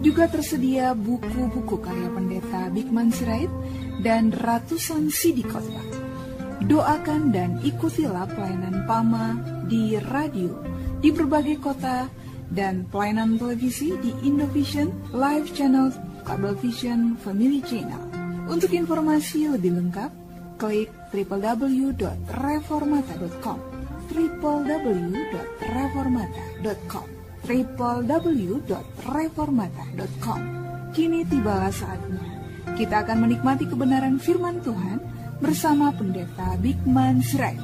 juga tersedia buku-buku karya pendeta Bikman Sirait dan ratusan CD khotbah. Doakan dan ikutilah pelayanan PAMA di radio di berbagai kota dan pelayanan televisi di Indovision, Live Channel, Kabel Vision Family Channel. Untuk informasi lebih lengkap, klik www.reformata.com www.reformata.com www.reformata.com. Kini tibalah saatnya. Kita akan menikmati kebenaran firman Tuhan bersama Pendeta Bigman Shrek.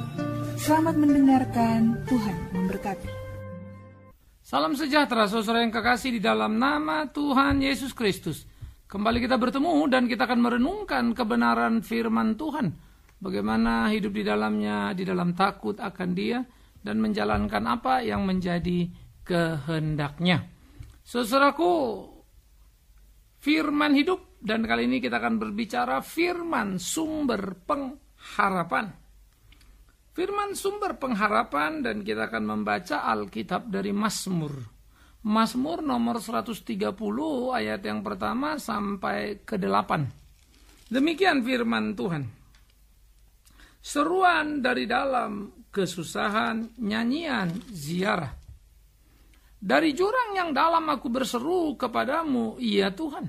Selamat mendengarkan, Tuhan memberkati. Salam sejahtera saudara yang kekasih di dalam nama Tuhan Yesus Kristus. Kembali kita bertemu dan kita akan merenungkan kebenaran firman Tuhan. Bagaimana hidup di dalamnya, di dalam takut akan dia, dan menjalankan apa yang menjadi kehendaknya. Saudaraku, firman hidup dan kali ini kita akan berbicara firman sumber pengharapan. Firman sumber pengharapan dan kita akan membaca Alkitab dari Mazmur. Mazmur nomor 130 ayat yang pertama sampai ke delapan. Demikian firman Tuhan. Seruan dari dalam kesusahan nyanyian ziarah dari jurang yang dalam aku berseru kepadamu, iya Tuhan.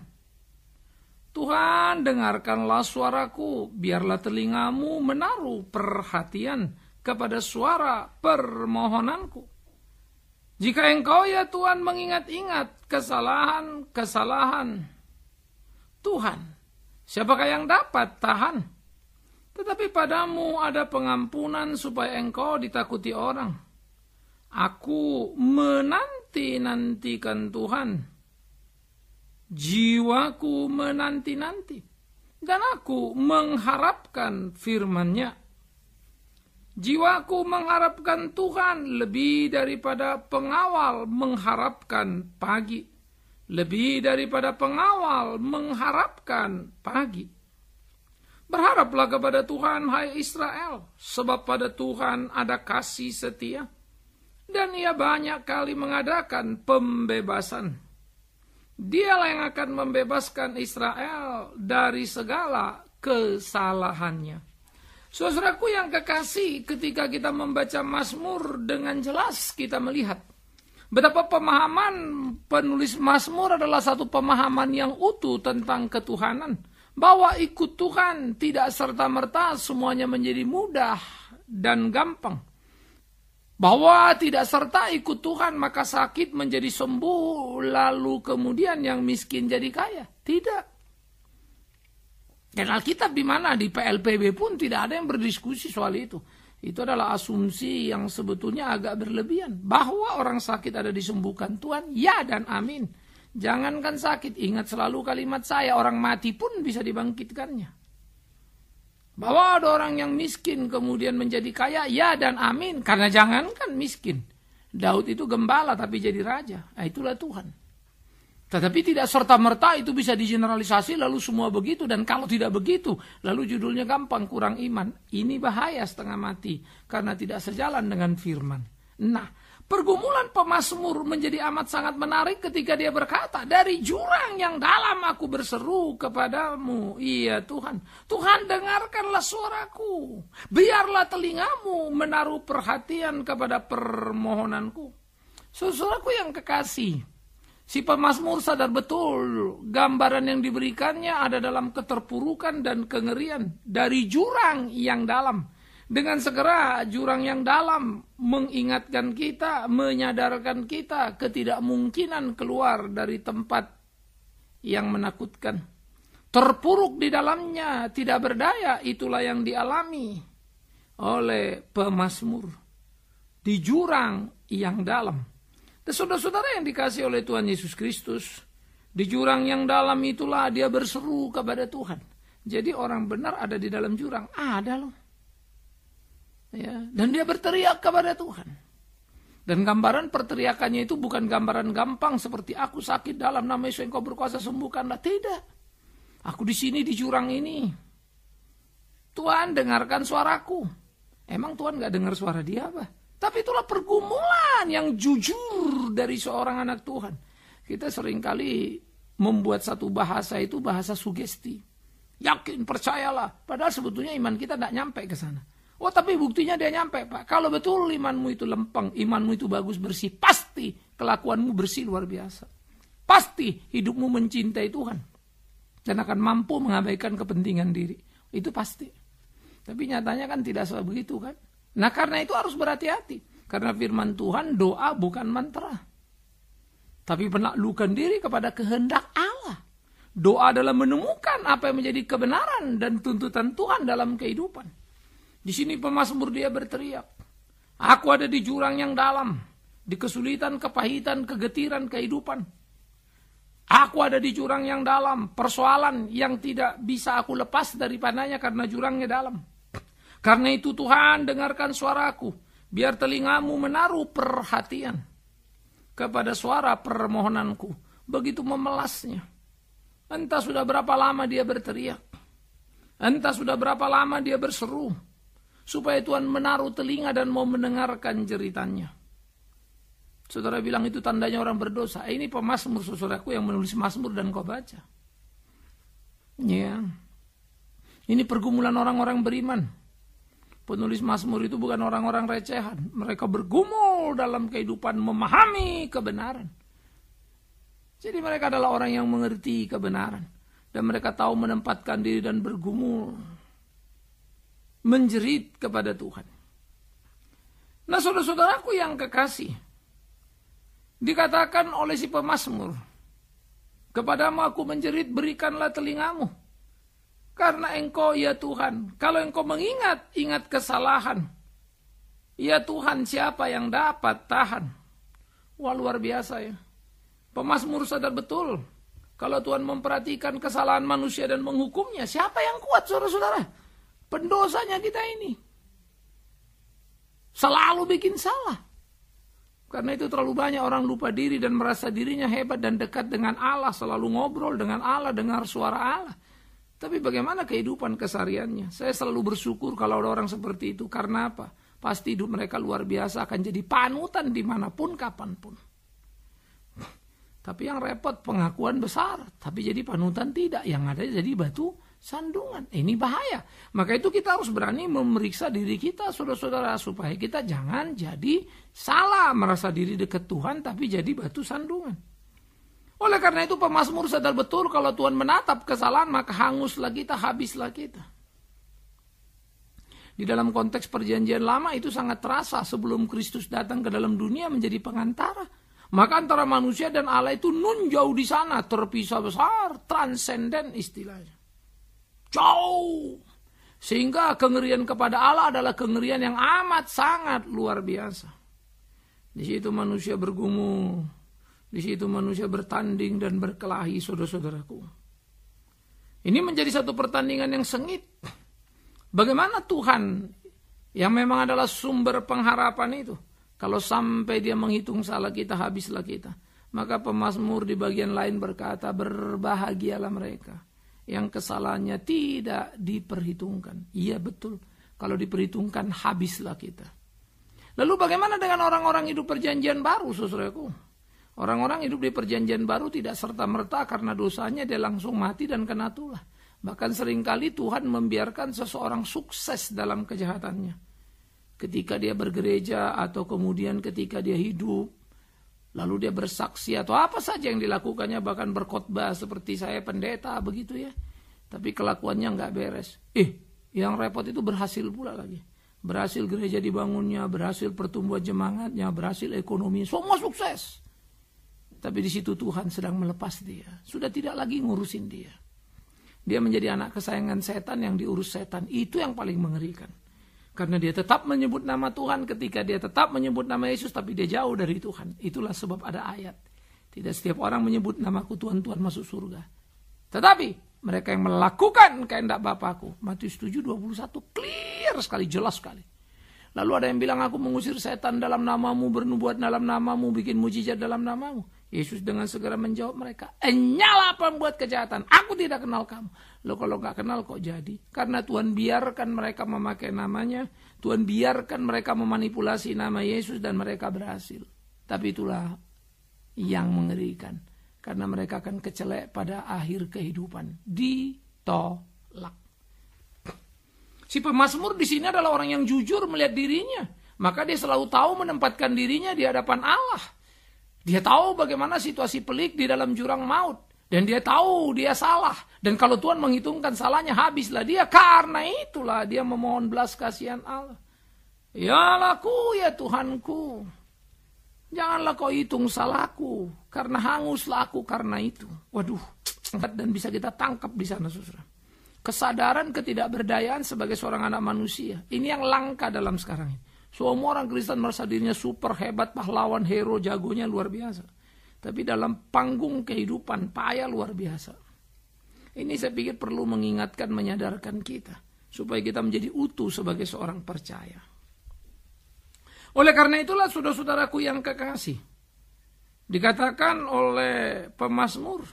Tuhan, dengarkanlah suaraku, biarlah telingamu menaruh perhatian kepada suara permohonanku. Jika engkau ya Tuhan mengingat-ingat kesalahan-kesalahan Tuhan, siapakah yang dapat tahan? Tetapi padamu ada pengampunan supaya engkau ditakuti orang. Aku menanti menanti-nantikan Tuhan. Jiwaku menanti-nanti. Dan aku mengharapkan firmannya. Jiwaku mengharapkan Tuhan lebih daripada pengawal mengharapkan pagi. Lebih daripada pengawal mengharapkan pagi. Berharaplah kepada Tuhan, hai Israel, sebab pada Tuhan ada kasih setia dan ia banyak kali mengadakan pembebasan. Dialah yang akan membebaskan Israel dari segala kesalahannya. Saudaraku yang kekasih, ketika kita membaca Mazmur dengan jelas kita melihat betapa pemahaman penulis Mazmur adalah satu pemahaman yang utuh tentang ketuhanan, bahwa ikut Tuhan tidak serta-merta semuanya menjadi mudah dan gampang bahwa tidak serta ikut Tuhan maka sakit menjadi sembuh lalu kemudian yang miskin jadi kaya. Tidak. Dan Alkitab di mana di PLPB pun tidak ada yang berdiskusi soal itu. Itu adalah asumsi yang sebetulnya agak berlebihan. Bahwa orang sakit ada disembuhkan Tuhan, ya dan amin. Jangankan sakit, ingat selalu kalimat saya, orang mati pun bisa dibangkitkannya. Bahwa ada orang yang miskin kemudian menjadi kaya, ya dan amin. Karena jangankan miskin. Daud itu gembala tapi jadi raja. Nah, itulah Tuhan. Tetapi tidak serta-merta itu bisa digeneralisasi lalu semua begitu. Dan kalau tidak begitu, lalu judulnya gampang, kurang iman. Ini bahaya setengah mati. Karena tidak sejalan dengan firman. Nah, Pergumulan Pemasmur menjadi amat sangat menarik ketika dia berkata, dari jurang yang dalam aku berseru kepadamu. Iya Tuhan, Tuhan dengarkanlah suaraku. Biarlah telingamu menaruh perhatian kepada permohonanku. Suaraku yang kekasih, si Pemasmur sadar betul gambaran yang diberikannya ada dalam keterpurukan dan kengerian dari jurang yang dalam dengan segera jurang yang dalam mengingatkan kita, menyadarkan kita ketidakmungkinan keluar dari tempat yang menakutkan. Terpuruk di dalamnya, tidak berdaya, itulah yang dialami oleh pemazmur di jurang yang dalam. Saudara-saudara yang dikasih oleh Tuhan Yesus Kristus, di jurang yang dalam itulah dia berseru kepada Tuhan. Jadi orang benar ada di dalam jurang, ada loh. Ya, dan dia berteriak kepada Tuhan. Dan gambaran perteriakannya itu bukan gambaran gampang seperti aku sakit dalam nama Yesus engkau berkuasa sembuhkanlah. Tidak. Aku di sini di jurang ini. Tuhan dengarkan suaraku. Emang Tuhan gak dengar suara dia apa? Tapi itulah pergumulan yang jujur dari seorang anak Tuhan. Kita seringkali membuat satu bahasa itu bahasa sugesti. Yakin, percayalah. Padahal sebetulnya iman kita tidak nyampe ke sana. Oh tapi buktinya dia nyampe pak. Kalau betul imanmu itu lempeng, imanmu itu bagus bersih, pasti kelakuanmu bersih luar biasa. Pasti hidupmu mencintai Tuhan. Dan akan mampu mengabaikan kepentingan diri. Itu pasti. Tapi nyatanya kan tidak selalu begitu kan. Nah karena itu harus berhati-hati. Karena firman Tuhan doa bukan mantra. Tapi penaklukan diri kepada kehendak Allah. Doa adalah menemukan apa yang menjadi kebenaran dan tuntutan Tuhan dalam kehidupan. Di sini pemazmur dia berteriak, aku ada di jurang yang dalam, di kesulitan, kepahitan, kegetiran kehidupan. Aku ada di jurang yang dalam, persoalan yang tidak bisa aku lepas daripadanya karena jurangnya dalam. Karena itu Tuhan dengarkan suaraku, biar telingamu menaruh perhatian kepada suara permohonanku. Begitu memelasnya. Entah sudah berapa lama dia berteriak. Entah sudah berapa lama dia berseru supaya Tuhan menaruh telinga dan mau mendengarkan jeritannya. Saudara bilang itu tandanya orang berdosa. Eh, ini pemasmur saudaraku yang menulis masmur dan kau baca. Ya. Ini pergumulan orang-orang beriman. Penulis masmur itu bukan orang-orang recehan. Mereka bergumul dalam kehidupan memahami kebenaran. Jadi mereka adalah orang yang mengerti kebenaran. Dan mereka tahu menempatkan diri dan bergumul menjerit kepada Tuhan. Nah saudara-saudaraku yang kekasih, dikatakan oleh si pemasmur kepadamu aku menjerit berikanlah telingamu. Karena engkau ya Tuhan, kalau engkau mengingat, ingat kesalahan. Ya Tuhan siapa yang dapat tahan? Wah luar biasa ya. pemasmur sadar betul kalau Tuhan memperhatikan kesalahan manusia dan menghukumnya, siapa yang kuat saudara-saudara? Pendosanya kita ini. Selalu bikin salah. Karena itu terlalu banyak orang lupa diri dan merasa dirinya hebat dan dekat dengan Allah. Selalu ngobrol dengan Allah, dengar suara Allah. Tapi bagaimana kehidupan kesariannya Saya selalu bersyukur kalau ada orang seperti itu. Karena apa? Pasti hidup mereka luar biasa akan jadi panutan dimanapun, kapanpun. Tapi yang repot pengakuan besar, tapi jadi panutan tidak. Yang ada jadi batu sandungan. Ini bahaya. Maka itu kita harus berani memeriksa diri kita, saudara-saudara, supaya kita jangan jadi salah merasa diri dekat Tuhan, tapi jadi batu sandungan. Oleh karena itu pemazmur sadar betul kalau Tuhan menatap kesalahan, maka hanguslah kita, habislah kita. Di dalam konteks perjanjian lama itu sangat terasa sebelum Kristus datang ke dalam dunia menjadi pengantara. Maka antara manusia dan Allah itu nun jauh di sana, terpisah besar, transenden istilahnya jauh. Sehingga kengerian kepada Allah adalah kengerian yang amat sangat luar biasa. Di situ manusia bergumul, di situ manusia bertanding dan berkelahi saudara-saudaraku. Ini menjadi satu pertandingan yang sengit. Bagaimana Tuhan yang memang adalah sumber pengharapan itu, kalau sampai dia menghitung salah kita, habislah kita. Maka pemazmur di bagian lain berkata, berbahagialah mereka yang kesalahannya tidak diperhitungkan. Iya betul, kalau diperhitungkan habislah kita. Lalu bagaimana dengan orang-orang hidup perjanjian baru, saudaraku? Orang-orang hidup di perjanjian baru tidak serta-merta karena dosanya dia langsung mati dan kena tulah. Bahkan seringkali Tuhan membiarkan seseorang sukses dalam kejahatannya. Ketika dia bergereja atau kemudian ketika dia hidup Lalu dia bersaksi atau apa saja yang dilakukannya bahkan berkhotbah seperti saya pendeta begitu ya. Tapi kelakuannya nggak beres. Eh, yang repot itu berhasil pula lagi. Berhasil gereja dibangunnya, berhasil pertumbuhan jemaatnya, berhasil ekonomi, semua sukses. Tapi di situ Tuhan sedang melepas dia. Sudah tidak lagi ngurusin dia. Dia menjadi anak kesayangan setan yang diurus setan. Itu yang paling mengerikan. Karena dia tetap menyebut nama Tuhan ketika dia tetap menyebut nama Yesus tapi dia jauh dari Tuhan. Itulah sebab ada ayat. Tidak setiap orang menyebut namaku Tuhan, Tuhan masuk surga. Tetapi mereka yang melakukan kehendak Bapakku. Matius 7, 21. Clear sekali, jelas sekali. Lalu ada yang bilang aku mengusir setan dalam namamu, bernubuat dalam namamu, bikin mujizat dalam namamu. Yesus dengan segera menjawab mereka, Enyala pembuat kejahatan, aku tidak kenal kamu. Lo kalau nggak kenal kok jadi? Karena Tuhan biarkan mereka memakai namanya, Tuhan biarkan mereka memanipulasi nama Yesus dan mereka berhasil. Tapi itulah yang mengerikan. Karena mereka akan kecelek pada akhir kehidupan. Ditolak. Si pemazmur di sini adalah orang yang jujur melihat dirinya. Maka dia selalu tahu menempatkan dirinya di hadapan Allah dia tahu bagaimana situasi pelik di dalam jurang maut. Dan dia tahu dia salah. Dan kalau Tuhan menghitungkan salahnya, habislah dia. Karena itulah dia memohon belas kasihan Allah. Ya laku ya Tuhanku. Janganlah kau hitung salahku. Karena hanguslah aku karena itu. Waduh, dan bisa kita tangkap di sana, susah. Kesadaran ketidakberdayaan sebagai seorang anak manusia. Ini yang langka dalam sekarang ini. Semua orang Kristen merasa dirinya super hebat, pahlawan, hero, jagonya luar biasa. Tapi dalam panggung kehidupan payah luar biasa. Ini saya pikir perlu mengingatkan, menyadarkan kita. Supaya kita menjadi utuh sebagai seorang percaya. Oleh karena itulah saudara-saudaraku yang kekasih. Dikatakan oleh pemazmur.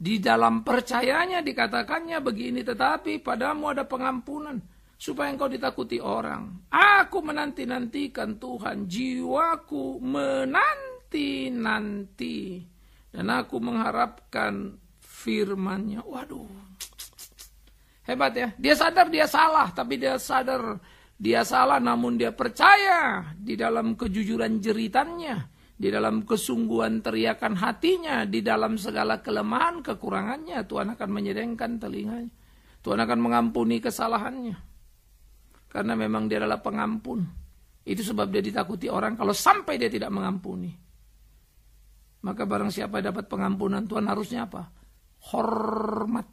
Di dalam percayanya dikatakannya begini. Tetapi padamu ada pengampunan supaya engkau ditakuti orang. Aku menanti-nantikan Tuhan, jiwaku menanti-nanti. Dan aku mengharapkan firmannya. Waduh, hebat ya. Dia sadar dia salah, tapi dia sadar dia salah namun dia percaya di dalam kejujuran jeritannya. Di dalam kesungguhan teriakan hatinya, di dalam segala kelemahan kekurangannya, Tuhan akan menyedengkan telinganya. Tuhan akan mengampuni kesalahannya. Karena memang dia adalah pengampun. Itu sebab dia ditakuti orang kalau sampai dia tidak mengampuni. Maka barang siapa dapat pengampunan Tuhan harusnya apa? Hormat.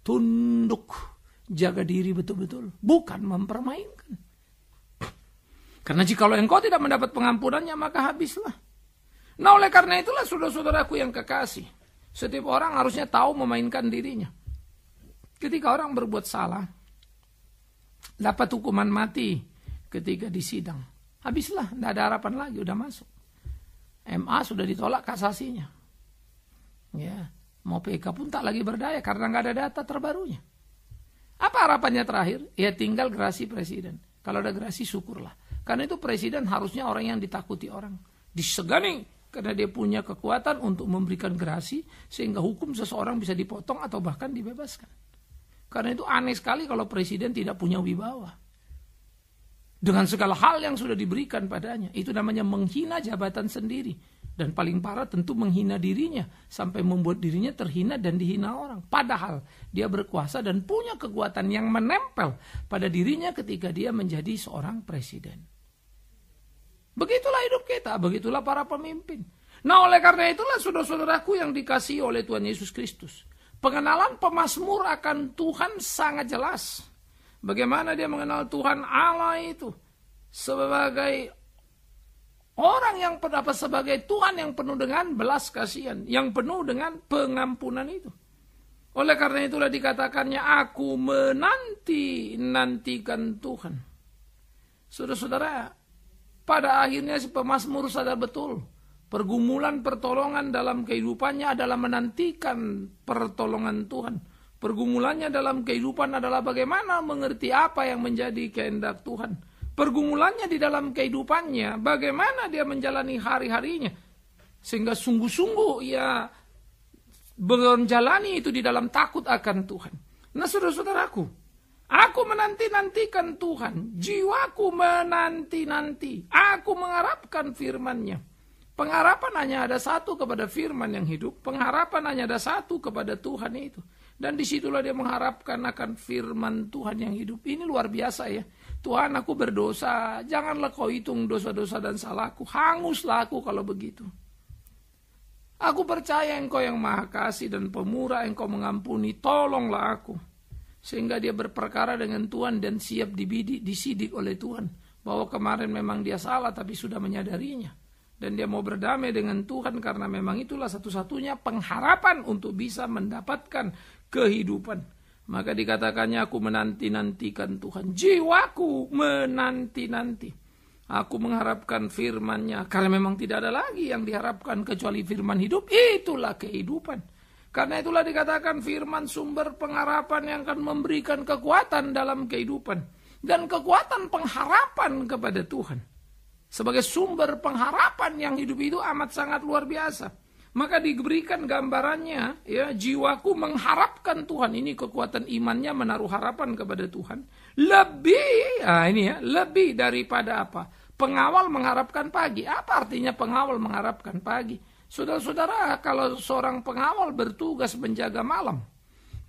Tunduk. Jaga diri betul-betul. Bukan mempermainkan. Karena jikalau engkau tidak mendapat pengampunannya maka habislah. Nah oleh karena itulah saudara-saudaraku yang kekasih. Setiap orang harusnya tahu memainkan dirinya. Ketika orang berbuat salah, dapat hukuman mati ketika disidang. Habislah, tidak ada harapan lagi, udah masuk. MA sudah ditolak kasasinya. Ya, mau PK pun tak lagi berdaya karena nggak ada data terbarunya. Apa harapannya terakhir? Ya tinggal gerasi presiden. Kalau ada gerasi syukurlah. Karena itu presiden harusnya orang yang ditakuti orang. Disegani karena dia punya kekuatan untuk memberikan gerasi sehingga hukum seseorang bisa dipotong atau bahkan dibebaskan. Karena itu aneh sekali kalau presiden tidak punya wibawa. Dengan segala hal yang sudah diberikan padanya, itu namanya menghina jabatan sendiri. Dan paling parah tentu menghina dirinya sampai membuat dirinya terhina dan dihina orang. Padahal dia berkuasa dan punya kekuatan yang menempel pada dirinya ketika dia menjadi seorang presiden. Begitulah hidup kita, begitulah para pemimpin. Nah oleh karena itulah saudara-saudaraku yang dikasihi oleh Tuhan Yesus Kristus. Pengenalan pemazmur akan Tuhan sangat jelas. Bagaimana dia mengenal Tuhan Allah itu sebagai orang yang pendapat sebagai Tuhan yang penuh dengan belas kasihan, yang penuh dengan pengampunan itu. Oleh karena itulah dikatakannya aku menanti nantikan Tuhan. Saudara-saudara, pada akhirnya si pemazmur sadar betul Pergumulan pertolongan dalam kehidupannya adalah menantikan pertolongan Tuhan. Pergumulannya dalam kehidupan adalah bagaimana mengerti apa yang menjadi kehendak Tuhan. Pergumulannya di dalam kehidupannya, bagaimana dia menjalani hari-harinya. Sehingga sungguh-sungguh ia menjalani itu di dalam takut akan Tuhan. Nah saudara-saudaraku, aku menanti-nantikan Tuhan. Jiwaku menanti-nanti. Aku mengharapkan firmannya. Pengharapan hanya ada satu kepada firman yang hidup, pengharapan hanya ada satu kepada Tuhan itu. Dan disitulah dia mengharapkan akan firman Tuhan yang hidup. Ini luar biasa ya. Tuhan aku berdosa, janganlah kau hitung dosa-dosa dan salahku. Hanguslah aku kalau begitu. Aku percaya engkau yang maha kasih dan pemurah, engkau mengampuni, tolonglah aku. Sehingga dia berperkara dengan Tuhan dan siap dibidik, disidik oleh Tuhan. Bahwa kemarin memang dia salah tapi sudah menyadarinya dan dia mau berdamai dengan Tuhan karena memang itulah satu-satunya pengharapan untuk bisa mendapatkan kehidupan. Maka dikatakannya aku menanti-nantikan Tuhan. Jiwaku menanti-nanti. Aku mengharapkan firmannya. Karena memang tidak ada lagi yang diharapkan kecuali firman hidup. Itulah kehidupan. Karena itulah dikatakan firman sumber pengharapan yang akan memberikan kekuatan dalam kehidupan. Dan kekuatan pengharapan kepada Tuhan sebagai sumber pengharapan yang hidup itu amat sangat luar biasa. Maka diberikan gambarannya, ya jiwaku mengharapkan Tuhan ini kekuatan imannya menaruh harapan kepada Tuhan lebih, nah ini ya lebih daripada apa? Pengawal mengharapkan pagi. Apa artinya pengawal mengharapkan pagi? Saudara-saudara, kalau seorang pengawal bertugas menjaga malam,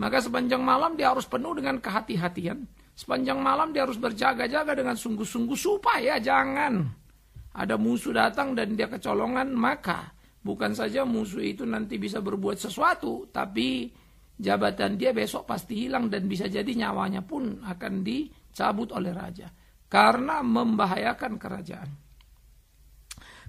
maka sepanjang malam dia harus penuh dengan kehati-hatian. Sepanjang malam dia harus berjaga-jaga dengan sungguh-sungguh supaya jangan ada musuh datang dan dia kecolongan, maka bukan saja musuh itu nanti bisa berbuat sesuatu, tapi jabatan dia besok pasti hilang dan bisa jadi nyawanya pun akan dicabut oleh raja karena membahayakan kerajaan.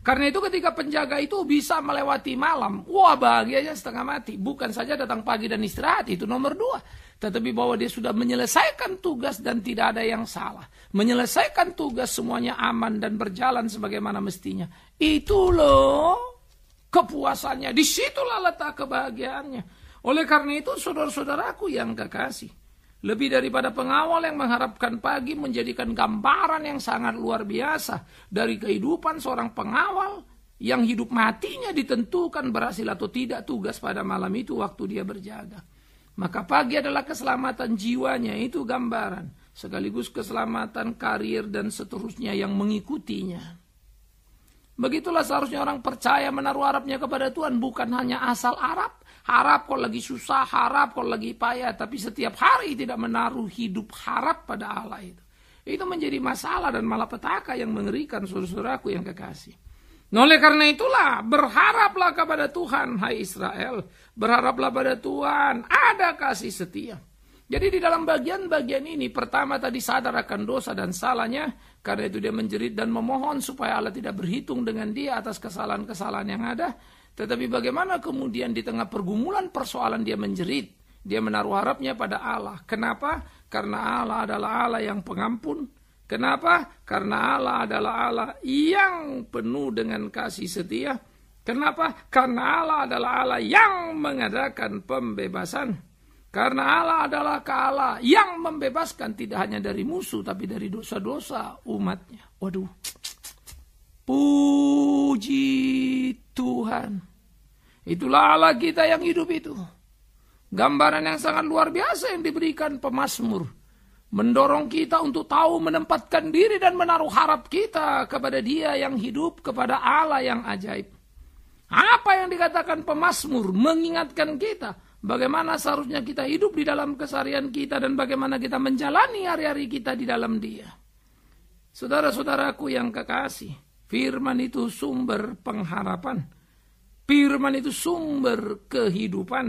Karena itu ketika penjaga itu bisa melewati malam, wah bahagianya setengah mati. Bukan saja datang pagi dan istirahat, itu nomor dua. Tetapi bahwa dia sudah menyelesaikan tugas dan tidak ada yang salah. Menyelesaikan tugas semuanya aman dan berjalan sebagaimana mestinya. Itu loh kepuasannya. Disitulah letak kebahagiaannya. Oleh karena itu saudara-saudaraku yang kekasih. Lebih daripada pengawal yang mengharapkan pagi menjadikan gambaran yang sangat luar biasa dari kehidupan seorang pengawal yang hidup matinya ditentukan berhasil atau tidak tugas pada malam itu waktu dia berjaga. Maka pagi adalah keselamatan jiwanya, itu gambaran. Sekaligus keselamatan karir dan seterusnya yang mengikutinya. Begitulah seharusnya orang percaya menaruh harapnya kepada Tuhan, bukan hanya asal Arab, Harap kau lagi susah, harap kau lagi payah, tapi setiap hari tidak menaruh hidup harap pada Allah itu. Itu menjadi masalah dan malapetaka yang mengerikan saudaraku yang kekasih. Nah, oleh karena itulah berharaplah kepada Tuhan hai Israel, berharaplah pada Tuhan, ada kasih setia. Jadi di dalam bagian-bagian ini pertama tadi sadar akan dosa dan salahnya, karena itu dia menjerit dan memohon supaya Allah tidak berhitung dengan dia atas kesalahan-kesalahan yang ada. Tetapi bagaimana kemudian di tengah pergumulan persoalan dia menjerit, dia menaruh harapnya pada Allah. Kenapa? Karena Allah adalah Allah yang pengampun. Kenapa? Karena Allah adalah Allah yang penuh dengan kasih setia. Kenapa? Karena Allah adalah Allah yang mengadakan pembebasan. Karena Allah adalah Allah yang membebaskan tidak hanya dari musuh tapi dari dosa-dosa umatnya. Waduh. Puji Tuhan. Itulah Allah kita yang hidup itu. Gambaran yang sangat luar biasa yang diberikan Pemasmur, Mendorong kita untuk tahu menempatkan diri dan menaruh harap kita kepada dia yang hidup, kepada Allah yang ajaib. Apa yang dikatakan Pemasmur mengingatkan kita bagaimana seharusnya kita hidup di dalam kesarian kita dan bagaimana kita menjalani hari-hari kita di dalam dia. Saudara-saudaraku yang kekasih, Firman itu sumber pengharapan. Firman itu sumber kehidupan.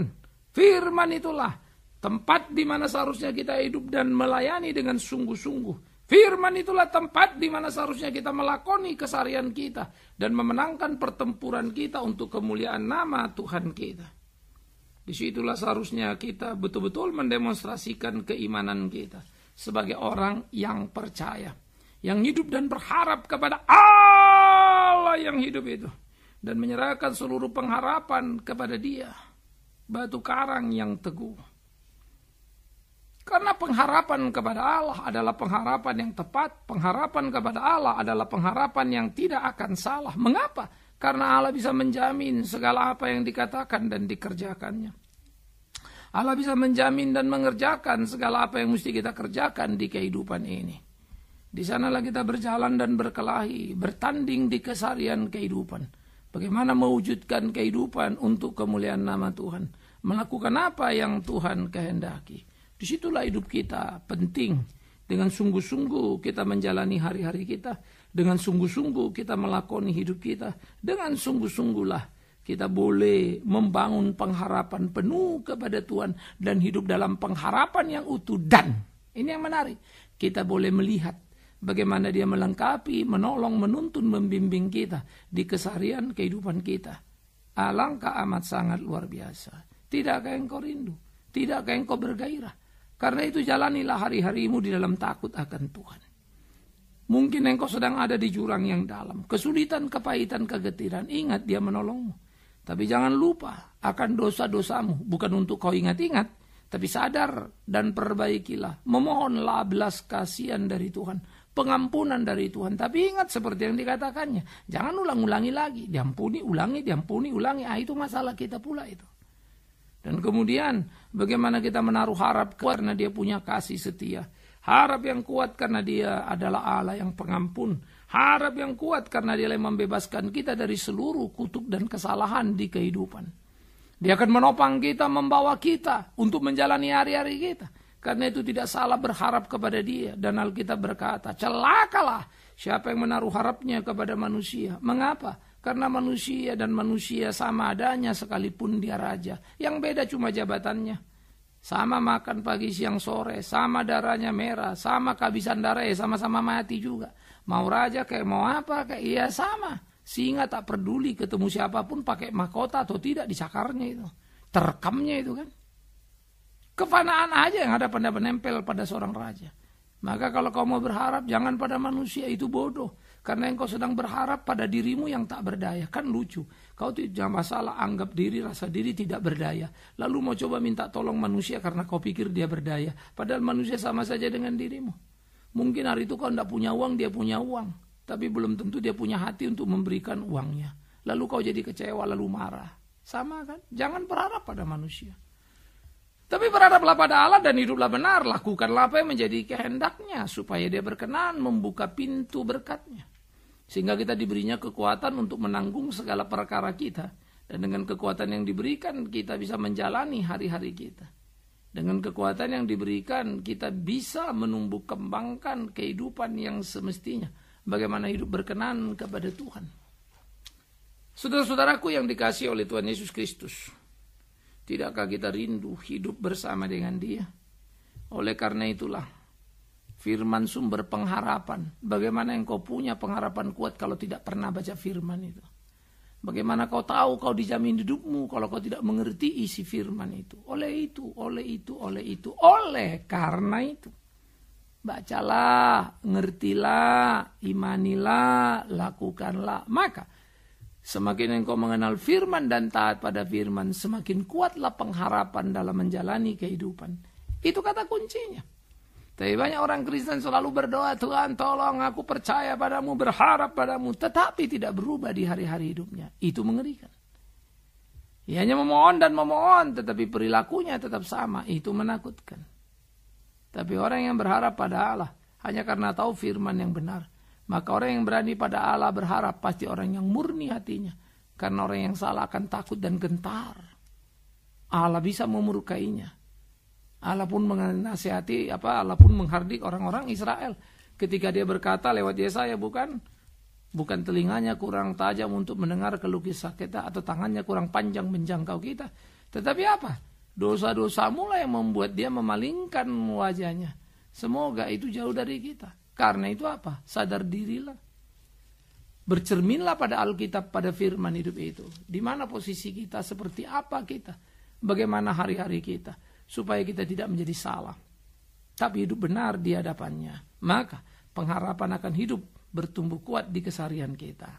Firman itulah tempat di mana seharusnya kita hidup dan melayani dengan sungguh-sungguh. Firman itulah tempat di mana seharusnya kita melakoni kesarian kita dan memenangkan pertempuran kita untuk kemuliaan nama Tuhan kita. Disitulah seharusnya kita betul-betul mendemonstrasikan keimanan kita sebagai orang yang percaya, yang hidup dan berharap kepada Allah Allah yang hidup itu dan menyerahkan seluruh pengharapan kepada Dia, batu karang yang teguh. Karena pengharapan kepada Allah adalah pengharapan yang tepat, pengharapan kepada Allah adalah pengharapan yang tidak akan salah. Mengapa? Karena Allah bisa menjamin segala apa yang dikatakan dan dikerjakannya. Allah bisa menjamin dan mengerjakan segala apa yang mesti kita kerjakan di kehidupan ini. Di sanalah kita berjalan dan berkelahi, bertanding di kesarian kehidupan. Bagaimana mewujudkan kehidupan untuk kemuliaan nama Tuhan. Melakukan apa yang Tuhan kehendaki. Disitulah hidup kita penting. Dengan sungguh-sungguh kita menjalani hari-hari kita. Dengan sungguh-sungguh kita melakoni hidup kita. Dengan sungguh-sungguhlah kita boleh membangun pengharapan penuh kepada Tuhan dan hidup dalam pengharapan yang utuh dan ini yang menarik kita boleh melihat bagaimana dia melengkapi, menolong, menuntun, membimbing kita di kesarian kehidupan kita. Alangkah amat sangat luar biasa. Tidakkah engkau rindu? Tidakkah engkau bergairah? Karena itu jalanilah hari-harimu di dalam takut akan Tuhan. Mungkin engkau sedang ada di jurang yang dalam. Kesulitan, kepahitan, kegetiran. Ingat dia menolongmu. Tapi jangan lupa akan dosa-dosamu. Bukan untuk kau ingat-ingat. Tapi sadar dan perbaikilah. Memohonlah belas kasihan dari Tuhan pengampunan dari Tuhan. Tapi ingat seperti yang dikatakannya, jangan ulang-ulangi lagi, diampuni, ulangi, diampuni, ulangi. Ah itu masalah kita pula itu. Dan kemudian bagaimana kita menaruh harap karena dia punya kasih setia. Harap yang kuat karena dia adalah Allah yang pengampun. Harap yang kuat karena dia yang membebaskan kita dari seluruh kutuk dan kesalahan di kehidupan. Dia akan menopang kita, membawa kita untuk menjalani hari-hari kita. Karena itu tidak salah berharap kepada dia. Dan Alkitab berkata, celakalah siapa yang menaruh harapnya kepada manusia. Mengapa? Karena manusia dan manusia sama adanya sekalipun dia raja. Yang beda cuma jabatannya. Sama makan pagi, siang, sore, sama darahnya merah, sama kehabisan darah, ya sama-sama mati juga. Mau raja kayak mau apa kayak, iya sama. Singa tak peduli ketemu siapapun pakai mahkota atau tidak di cakarnya itu. Terekamnya itu kan. Kepanaan aja yang ada pada penempel pada seorang raja. Maka kalau kau mau berharap, jangan pada manusia, itu bodoh. Karena engkau sedang berharap pada dirimu yang tak berdaya. Kan lucu. Kau tidak masalah anggap diri, rasa diri tidak berdaya. Lalu mau coba minta tolong manusia karena kau pikir dia berdaya. Padahal manusia sama saja dengan dirimu. Mungkin hari itu kau tidak punya uang, dia punya uang. Tapi belum tentu dia punya hati untuk memberikan uangnya. Lalu kau jadi kecewa, lalu marah. Sama kan? Jangan berharap pada manusia. Tapi berharaplah pada Allah dan hiduplah benar, lakukanlah apa yang menjadi kehendaknya supaya dia berkenan membuka pintu berkatnya. Sehingga kita diberinya kekuatan untuk menanggung segala perkara kita. Dan dengan kekuatan yang diberikan kita bisa menjalani hari-hari kita. Dengan kekuatan yang diberikan kita bisa menumbuh kembangkan kehidupan yang semestinya. Bagaimana hidup berkenan kepada Tuhan. Saudara-saudaraku yang dikasih oleh Tuhan Yesus Kristus. Tidakkah kita rindu hidup bersama dengan dia? Oleh karena itulah firman sumber pengharapan. Bagaimana engkau punya pengharapan kuat kalau tidak pernah baca firman itu? Bagaimana kau tahu kau dijamin hidupmu kalau kau tidak mengerti isi firman itu? Oleh itu, oleh itu, oleh itu, oleh karena itu. Bacalah, ngertilah, imanilah, lakukanlah. Maka Semakin engkau mengenal firman dan taat pada firman, semakin kuatlah pengharapan dalam menjalani kehidupan. Itu kata kuncinya. Tapi banyak orang Kristen selalu berdoa, Tuhan tolong aku percaya padamu, berharap padamu, tetapi tidak berubah di hari-hari hidupnya. Itu mengerikan. Ia hanya memohon dan memohon, tetapi perilakunya tetap sama. Itu menakutkan. Tapi orang yang berharap pada Allah, hanya karena tahu firman yang benar, maka orang yang berani pada Allah berharap pasti orang yang murni hatinya. Karena orang yang salah akan takut dan gentar. Allah bisa memurkainya. Allah pun menasihati, apa, Allah pun menghardik orang-orang Israel. Ketika dia berkata lewat Yesaya bukan bukan telinganya kurang tajam untuk mendengar kelukis kita atau tangannya kurang panjang menjangkau kita. Tetapi apa? Dosa-dosa mulai yang membuat dia memalingkan wajahnya. Semoga itu jauh dari kita. Karena itu apa? Sadar dirilah. Bercerminlah pada Alkitab, pada firman hidup itu. Di mana posisi kita, seperti apa kita. Bagaimana hari-hari kita. Supaya kita tidak menjadi salah. Tapi hidup benar di hadapannya. Maka pengharapan akan hidup bertumbuh kuat di kesarian kita.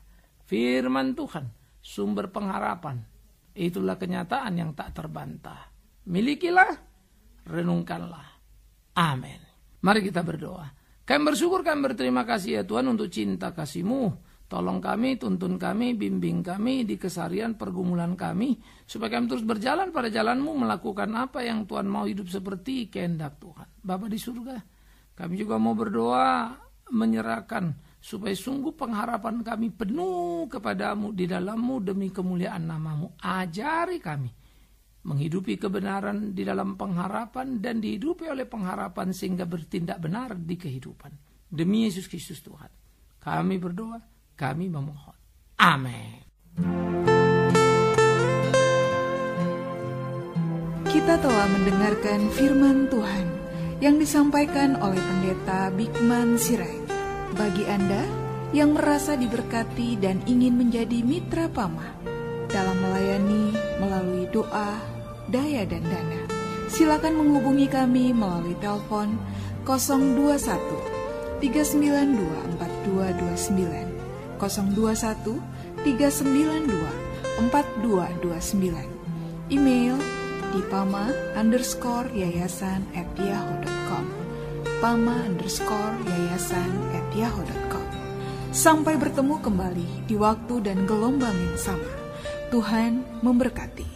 Firman Tuhan, sumber pengharapan. Itulah kenyataan yang tak terbantah. Milikilah, renungkanlah. Amin. Mari kita berdoa. Kami bersyukur, kami berterima kasih ya Tuhan untuk cinta kasih-Mu. Tolong kami, tuntun kami, bimbing kami di kesarian pergumulan kami, supaya kami terus berjalan pada jalanmu, melakukan apa yang Tuhan mau hidup seperti kehendak Tuhan. Bapak di surga, kami juga mau berdoa menyerahkan supaya sungguh pengharapan kami penuh kepadamu di dalammu demi kemuliaan namamu. Ajari kami menghidupi kebenaran di dalam pengharapan dan dihidupi oleh pengharapan sehingga bertindak benar di kehidupan. Demi Yesus Kristus Tuhan. Kami berdoa, kami memohon. Amin. Kita telah mendengarkan firman Tuhan yang disampaikan oleh Pendeta Bikman Sirait. Bagi Anda yang merasa diberkati dan ingin menjadi mitra pamah dalam melayani melalui doa, daya dan dana. Silakan menghubungi kami melalui telepon 021 392 4229 021 392 4229 Email di pama underscore yayasan at yahoo.com pama underscore yayasan at yahoo.com Sampai bertemu kembali di waktu dan gelombang yang sama. Tuhan memberkati.